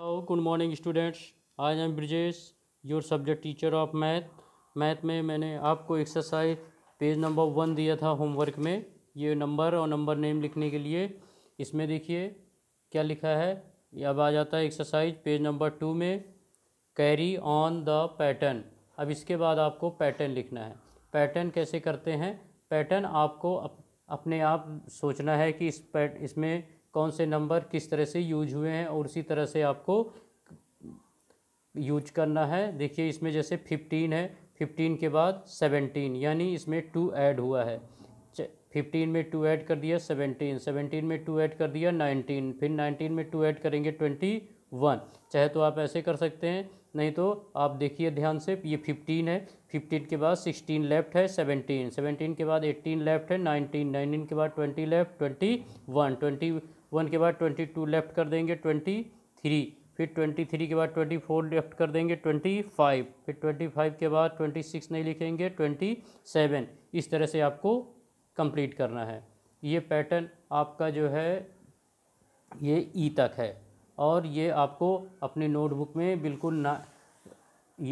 hello good morning students आज am Brijesh your subject teacher of math math में मैंने आपको एक्सरसाइज पेज नंबर वन दिया था होमवर्क में ये नंबर और नंबर नेम लिखने के लिए इसमें देखिए क्या लिखा है अब आ जाता है एक्सरसाइज पेज नंबर टू में कैरी ऑन द पैटर्न अब इसके बाद आपको पैटर्न लिखना है पैटर्न कैसे करते हैं पैटर्न आपको अप, अपने आप सोचना है कि इस पैट इसमें कौन से नंबर किस तरह से यूज हुए हैं और उसी तरह से आपको यूज करना है देखिए इसमें जैसे फिफ्टीन है फिफ्टीन के बाद सेवनटीन यानी इसमें टू ऐड हुआ है फिफ्टीन में टू ऐड कर दिया सेवनटीन सेवनटीन में टू ऐड कर दिया नाइनटीन फिर नाइनटीन में टू ऐड करेंगे ट्वेंटी वन चाहे तो आप ऐसे कर सकते हैं नहीं तो आप देखिए ध्यान से ये फिफ्टीन है फिफ्टीन के बाद सिक्सटीन लेफ्ट है सेवनटीन सेवनटीन के बाद एट्टीन लेफ्ट है नाइनटीन नाइनटीन के बाद twenty left twenty one twenty one के बाद ट्वेंटी टू लेफ्ट कर देंगे ट्वेंटी थ्री फिर ट्वेंटी थ्री के बाद ट्वेंटी फोर लेफ्ट कर देंगे ट्वेंटी फाइव फिर ट्वेंटी फाइव के बाद ट्वेंटी सिक्स नहीं लिखेंगे ट्वेंटी सेवन इस तरह से आपको कंप्लीट करना है ये पैटर्न आपका जो है ये ई तक है और ये आपको अपने नोटबुक में बिल्कुल ना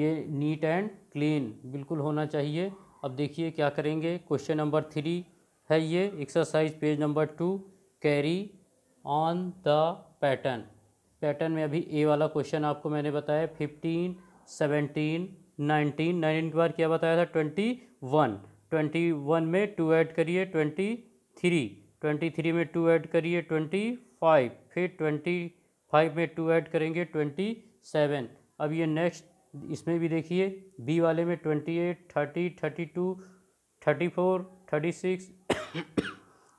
ये नीट एंड क्लीन बिल्कुल होना चाहिए अब देखिए क्या करेंगे क्वेश्चन नंबर थ्री है ये exercise page number two carry on the pattern pattern में अभी ए वाला क्वेश्चन आपको मैंने बताया फिफ्टीन सेवेंटीन नाइनटीन नाइनटीन के बाद क्या बताया था ट्वेंटी वन ट्वेंटी वन में टू ऐड करिए ट्वेंटी थ्री ट्वेंटी थ्री में टू ऐड करिए ट्वेंटी फाइव फिर ट्वेंटी फाइव में टू ऐड करेंगे ट्वेंटी सेवन अब ये नेक्स्ट इसमें भी देखिए बी वाले में twenty eight thirty thirty two thirty four thirty six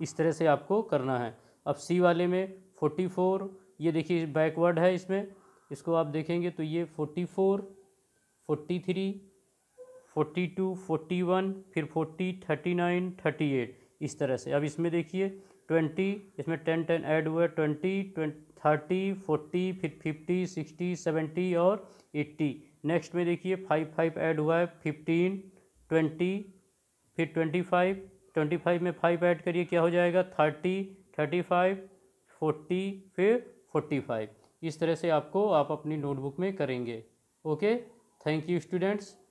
इस तरह से आपको करना है अब सी वाले में फोर्टी फोर ये देखिए बैकवर्ड है इसमें इसको आप देखेंगे तो ये forty four forty three forty two forty one फिर forty thirty nine thirty eight इस तरह से अब इसमें देखिए ट्वेंटी इसमें टेन टेन ऐड हुआ हुए ट्वेंटी थर्टी फोर्टी फिर फिफ्टी सिक्सटी सेवेंटी और एट्टी नेक्स्ट में देखिए फाइव फाइव ऐड हुआ है फिफ्टीन ट्वेंटी फिर ट्वेंटी फाइव ट्वेंटी फाइव में फाइव ऐड करिए क्या हो जाएगा थर्टी थर्टी फाइव फोर्टी फिर फोर्टी फाइव इस तरह से आपको आप अपनी नोटबुक में करेंगे ओके थैंक यू स्टूडेंट्स